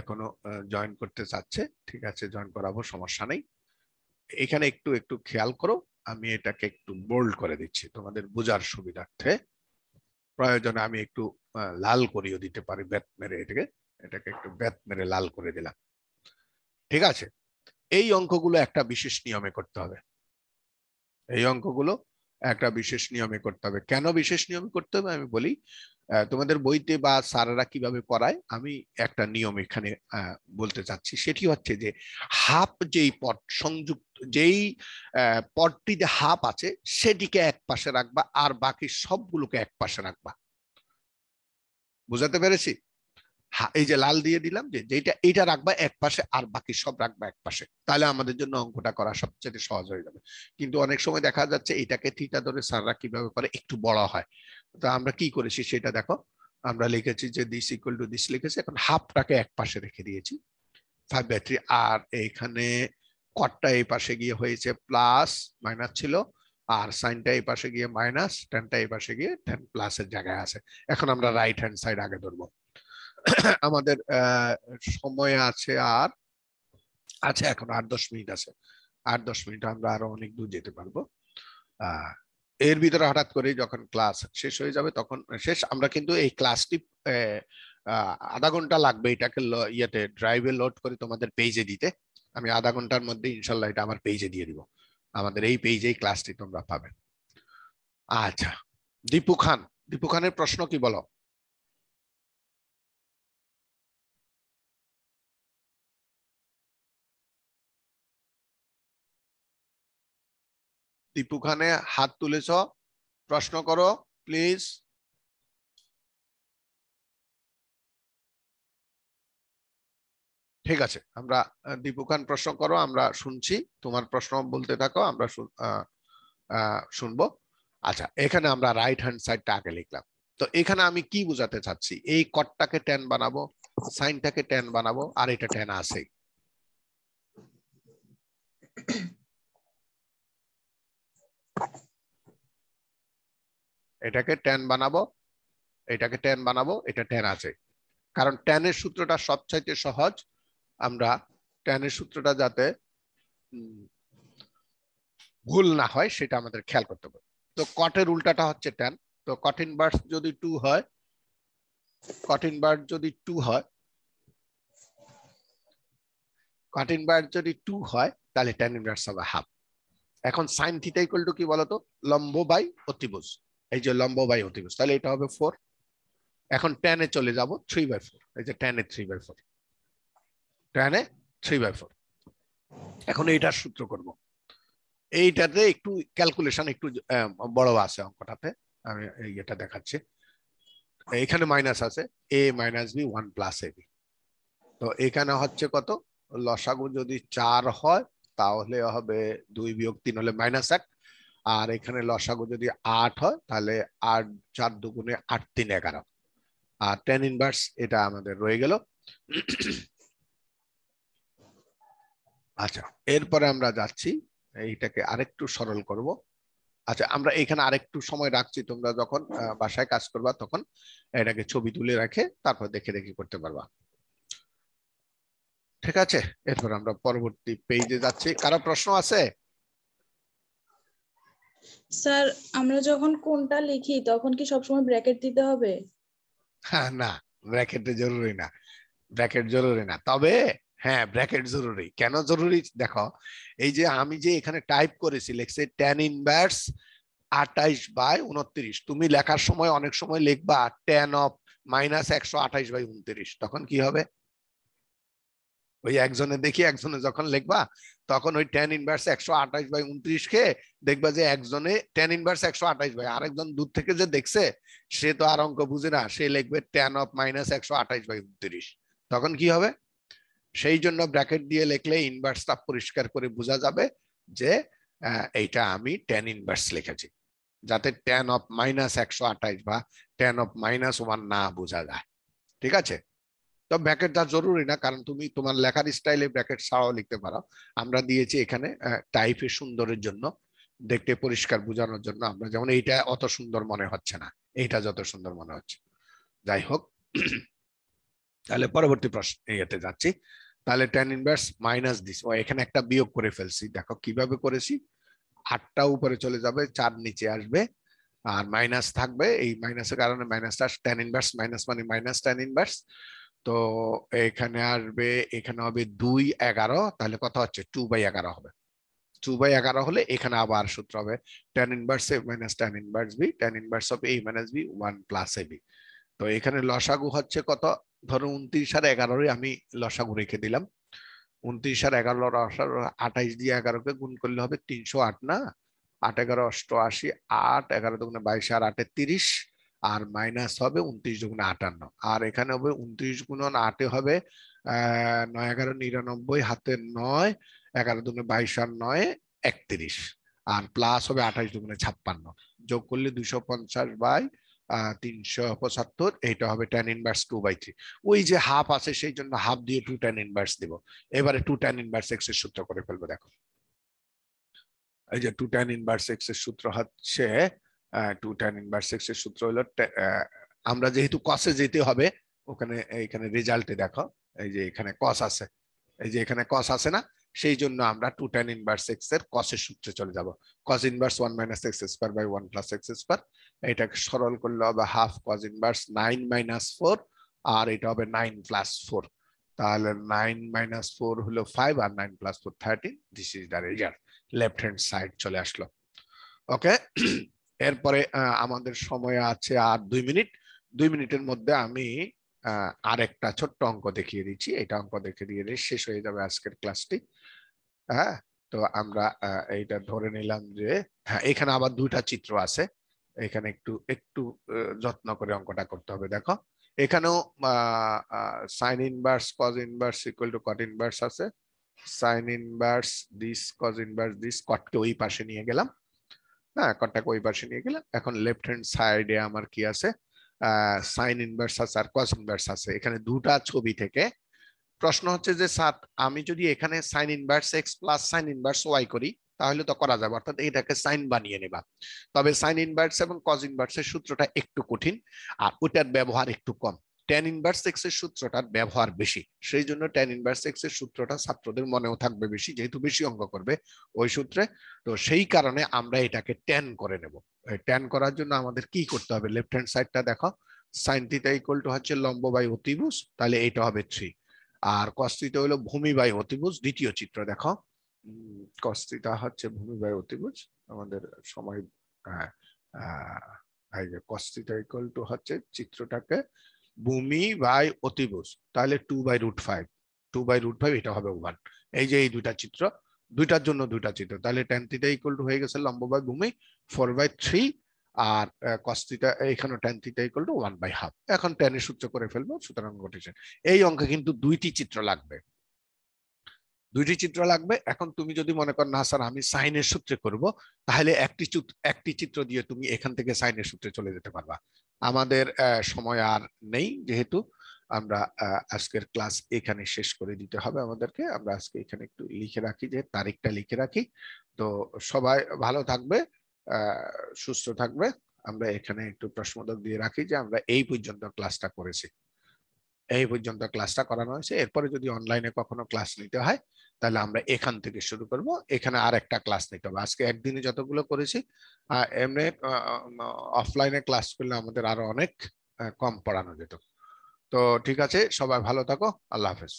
এখনো জয়েন করতে চাচ্ছে ঠিক আছে জয়েন করাবো সমস্যা নেই এখানে একটু একটু খেয়াল করো আমি এটাকে একটু বোল্ড করে দিচ্ছি তোমাদের বোঝার সুবিধার্থে প্রয়োজনে আমি একটু লাল করিয়ে দিতে পারি বেত মেরে এটাকে এটাকে একটু বেত মেরে লাল করে দিলাম ঠিক আছে এই অঙ্কগুলো একটা বিশেষ নিয়মে করতে হবে এই অঙ্কগুলো একটা বিশেষ নিয়মে করতে হবে কেন বিশেষ নিয়মে করতে হবে আমি বলি তোমাদের বইতে বা স্যাররা কিভাবে পড়ায় আমি একটা নিয়ম এখানে বলতে চাচ্ছি সেটি হচ্ছে যে হাফ যেই পট সংযুক্ত যেই পটটিতে হাফ আছে সেটিকে এক পাশে রাখবা আর বাকি সবগুলোকে এক পাশে রাখবা বুঝাতে পেরেছি এই যে লাল দিয়ে দিলাম যে যেটা এটা রাখবা এক পাশে আর বাকি সব রাখবা এক পাশে তাহলে আমাদের জন্য অঙ্কটা করা সবচেয়ে সহজ হয়ে যাবে কিন্তু অনেক সময় দেখা যাচ্ছে এটাকে থিটা ধরে স্যাররা কিভাবে করে একটু বড় হয় তা আমরা কি করেছি সেটা দেখো আমরা লিখেছি যে দিস ইকুয়াল টু দিস লিখেছি এখন হাফটাকে এক পাশে রেখে দিয়েছি ফাইভ ব্যাটারি আর এইখানে কটটা এই পাশে গিয়ে হয়েছে প্লাস মাইনাস ছিল আর সাইনটা এই পাশে গিয়ে মাইনাস টেনটা এই পাশে গিয়ে টেন প্লাসের জায়গায় আছে এখন আমরা রাইট হ্যান্ড সাইড আগে ধরবো আমাদের সময় আছে আর আছে এখন আট দশ মিনিট আছে আট দশ মিনিট আমরা আরো অনেক দূর যেতে পারবো আহ এর ভিতরে হঠাৎ করে যখন ক্লাস শেষ হয়ে যাবে তখন শেষ আমরা কিন্তু এই ক্লাসটি আধা ঘন্টা লাগবে এটাকে ইয়েতে ড্রাইভে লোড করে তোমাদের পেজে দিতে আমি আধা ঘন্টার মধ্যে ইনশাল্লাহ এটা আমার পেজে দিয়ে দিব আমাদের এই পেজেই ক্লাসটি তোমরা পাবে আচ্ছা দীপু খান দীপু খানের প্রশ্ন কি বলো দীপু খানে হাত তুলেছ প্রশ্ন করো প্লিজ ঠিক আছে আমরা দীপু খান প্রশ্ন করো আমরা শুনছি তোমার প্রশ্ন বলতে থাকো আমরা শুনবো আচ্ছা এখানে আমরা রাইট হ্যান্ড সাইডটা আগে লিখলাম তো এখানে আমি কি বোঝাতে চাচ্ছি এই কটটাকে টেন বানাবো সাইনটাকে টেন বানাবো আর এটা টেন আছে এটাকে টেন বানাবো এটাকে টেন বানাবো এটা টেন আছে কারণ টেনের সূত্রটা সবচাইতে সহজ আমরা টেনের সূত্রটা যাতে ভুল না হয় সেটা আমাদের খেয়াল করতে হবে তো কটের উল্টাটা হচ্ছে টেন তো কঠিন বার্স যদি টু হয় কঠিন বার্স যদি টু হয় কঠিন বার্স যদি টু হয় তাহলে টেন ইনভার্স হবে হাফ এখন সাইন থিটা ইকুয়াল টু কি বলতো লম্ব বাই অতিভুজ এই যে লম্ব বাই অতিভুজ তাহলে এটা হবে ফোর এখন টেনে চলে যাব থ্রি বাই ফোর এই যে টেনে থ্রি বাই ফোর টেনে থ্রি বাই ফোর এখন এইটার সূত্র করব এইটাতে একটু ক্যালকুলেশন একটু বড় আছে অঙ্কটাতে আমি এটা দেখাচ্ছি এখানে মাইনাস আছে a minus b one plus a b তো এখানে হচ্ছে কত লসাগু যদি চার হয় তাহলে হবে দুই বিয়োগ তিন হলে মাইনাস এক আর এখানে লসাগু যদি আট হয় তাহলে আট চার দুগুণে আট তিন এগারো আর টেন ইনভার্স এটা আমাদের রয়ে গেল আচ্ছা এরপরে আমরা যাচ্ছি এইটাকে আরেকটু সরল করব আচ্ছা আমরা এখানে আরেকটু সময় রাখছি তোমরা যখন বাসায় কাজ করবা তখন এটাকে ছবি তুলে রাখে তারপর দেখে দেখে করতে পারবা ঠিক আছে এরপর আমরা পরবর্তী পেজে যাচ্ছি কারো প্রশ্ন আছে স্যার আমরা যখন কোনটা লিখি তখন কি সবসময় ব্র্যাকেট দিতে হবে হ্যাঁ না ব্র্যাকেট জরুরি না ব্র্যাকেট জরুরি না তবে হ্যাঁ ব্র্যাকেট জরুরি কেন জরুরি দেখো এই যে আমি যে এখানে টাইপ করেছি লেখছে ট্যান ইনভার্স 28 বাই 29 তুমি লেখার সময় অনেক সময় লিখবা ট্যান অফ মাইনাস 128 বাই 29 তখন কি হবে ওই একজনে দেখি একজনে যখন লিখবা তখন ওই টেন ইনভার্স একশো আঠাশ বাই উনত্রিশ খেয়ে দেখবা যে একজনে টেন ইনভার্স একশো আঠাশ বাই আরেকজন দূর থেকে যে দেখছে সে তো আর অঙ্ক বুঝে না সে লিখবে টেন অফ মাইনাস একশো আঠাশ বাই উনত্রিশ তখন কি হবে সেই জন্য ব্র্যাকেট দিয়ে লিখলে ইনভার্সটা পরিষ্কার করে বোঝা যাবে যে এইটা আমি টেন ইনভার্স লিখেছি যাতে টেন অফ মাইনাস একশো আঠাশ বা টেন অফ মাইনাস ওয়ান না বোঝা যায় ঠিক আছে তো ব্র্যাকেটটা জরুরি না কারণ তুমি তোমার লেখার স্টাইলে ব্র্যাকেট ছাড়াও লিখতে পারো আমরা দিয়েছি এখানে টাইপের সুন্দরের জন্য দেখতে পরিষ্কার বোঝানোর জন্য আমরা যেমন এইটা অত সুন্দর মনে হচ্ছে না এইটা যত সুন্দর মনে হচ্ছে যাই হোক তাহলে পরবর্তী প্রশ্ন ইয়েতে যাচ্ছি তাহলে টেন ইনভার্স মাইনাস দিস ও এখানে একটা বিয়োগ করে ফেলছি দেখো কিভাবে করেছি আটটা উপরে চলে যাবে চার নিচে আসবে আর মাইনাস থাকবে এই মাইনাসের কারণে মাইনাসটা টেন ইনভার্স মাইনাস মানে মাইনাস টেন ইনভার্স তো এখানে আসবে এখানে হবে দুই এগারো তাহলে কথা হচ্ছে টু বাই এগারো হবে টু বাই এগারো হলে এখানে আবার সূত্র হবে tan inverse a minus tan inverse b tan inverse of a minus b one plus a b তো এখানে লসাগু হচ্ছে কত ধরো উনত্রিশ আর এগারোই আমি লসাগু রেখে দিলাম উনত্রিশ আর এগারো আঠাইশ দিয়ে এগারোকে গুণ করলে হবে তিনশো আট না আট এগারো অষ্টআশি আট এগারো দুগুণে বাইশ আর আটে তিরিশ আর মাইনাস হবে উনত্রিশ গুণ আটান্ন আর এখানে হবে উনত্রিশ গুণন আটে হবে নয় এগারো নিরানব্বই হাতে নয় এগারো দুগুণে বাইশ আর নয় একত্রিশ আর প্লাস হবে আঠাশ দুগুণে ছাপ্পান্ন যোগ করলে দুশো পঞ্চাশ বাই তিনশো পঁচাত্তর এইটা হবে tan inverse two by three ওই যে হাফ আছে সেই জন্য হাফ দিয়ে টু টেন ইনভার্স দিব এবারে টু টেন ইনভার্স এক্স এর সূত্র করে ফেলবো দেখো এই যে টু টেন ইনভার্স এক্স এর সূত্র হচ্ছে টু টেন ইনভার্স এক্স এর সূত্র হলো আমরা যেহেতু কসে যেতে হবে ওখানে এখানে রেজাল্টে দেখো এই যে এখানে কস আছে এই যে এখানে কস আছে না সেই জন্য আমরা টু টেন ইনভার্স এক্স এর কসের সূত্রে চলে যাব cos inverse one minus x square by one plus x square এটাকে সরল করলে হবে half cos inverse nine minus four আর এটা হবে নাইন প্লাস ফোর তাহলে নাইন মাইনাস ফোর হলো ফাইভ আর nine plus four thirteen this is the result left hand side চলে আসলো ওকে এরপরে আমাদের সময় আছে আর দুই মিনিট দুই মিনিটের মধ্যে আমি আর একটা ছোট্ট অঙ্ক দেখিয়ে দিচ্ছি এটা অঙ্ক দেখে দিয়ে শেষ হয়ে যাবে আজকের ক্লাসটি হ্যাঁ তো আমরা এইটা ধরে নিলাম যে হ্যাঁ এখানে আবার দুইটা চিত্র আছে এখানে একটু একটু যত্ন করে অঙ্কটা করতে হবে দেখো এখানেও sine inverse cos inverse equal to cot inverse আছে sine inverse this cos inverse this কটকে ওই পাশে নিয়ে গেলাম না কন্টাক্ট ওই পাশে নিয়ে গেলাম এখন লেফট হ্যান্ড সাইডে আমার কি আছে সাইন ইনভার্স আছে আর কস ইনভার্স আছে এখানে দুটা ছবি থেকে প্রশ্ন হচ্ছে যে সাত আমি যদি এখানে sine inverse x plus sine inverse y করি তাহলে তো করা যাবে অর্থাৎ এটাকে সাইন বানিয়ে নেবা তবে সাইন ইনভার্স এবং কজ ইনভার্সের সূত্রটা একটু কঠিন আর ওটার ব্যবহার একটু কম ট্যান ইনভার্স এক্স এর সূত্রটার ব্যবহার বেশি সেই জন্য ট্যান ইনভার্স এক্স এর সূত্রটা ছাত্রদের মনেও থাকবে বেশি যেহেতু বেশি অঙ্ক করবে ওই সূত্রে তো সেই কারণে আমরা এটাকে ট্যান করে নেব ট্যান করার জন্য আমাদের কি করতে হবে লেফট হ্যান্ড সাইডটা দেখো সাইন থিটা ইকুয়াল টু হচ্ছে লম্ব বাই অতিভুজ তাহলে এটা হবে থ্রি আর কস্তিটা হলো ভূমি বাই অতিভুজ দ্বিতীয় চিত্র দেখো কস্তিটা হচ্ছে ভূমি বাই অতিভুজ আমাদের সময় হ্যাঁ কস্তিটা ইকুয়াল টু হচ্ছে চিত্রটাকে ভূমি বাই অতিভুজ তাহলে two by root five two by root five এটা হবে ওয়ান এই যে এই দুইটা চিত্র দুইটার জন্য দুইটা চিত্র তাহলে টেন থিটা ইকুয়াল টু হয়ে গেছে লম্ব বাই ভূমি ফোর বাই থ্রি আর কস্তিটা এখানে tan theta equal to one by half এখন টেনের সূত্র করে ফেলবো সুতরাং ঘটেছে এই অঙ্কে কিন্তু দুইটি চিত্র লাগবে দুইটি চিত্র লাগবে এখন তুমি যদি মনে কর না স্যার আমি সাইনের সূত্রে করব তাহলে একটি একটি চিত্র দিয়ে তুমি এখান থেকে সাইনের সূত্রে চলে যেতে পারবা আমাদের সময় আর নেই যেহেতু আমরা আজকের ক্লাস এখানে শেষ করে দিতে হবে আমাদেরকে আমরা আজকে এখানে একটু লিখে রাখি যে তারিখটা লিখে রাখি তো সবাই ভালো থাকবে সুস্থ থাকবে আমরা এখানে একটু প্রশ্নবোধক দিয়ে রাখি যে আমরা এই পর্যন্ত ক্লাসটা করেছি এই পর্যন্ত ক্লাসটা করানো হয়েছে এরপরে যদি অনলাইনে কখনো ক্লাস নিতে হয় তাহলে আমরা এখান থেকে শুরু করব এখানে আর একটা ক্লাস নিতে হবে আজকে একদিনে যতগুলো করেছি এমনি অফলাইনে ক্লাস করলে আমাদের আরো অনেক কম পড়ানো যেত তো ঠিক আছে সবাই ভালো থাকো আল্লাহ হাফেজ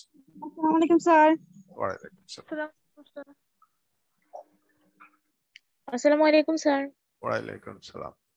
আসসালামু আলাইকুম স্যার ওয়ালাইকুম আলাইকুম ওয়া আলাইকুম সালাম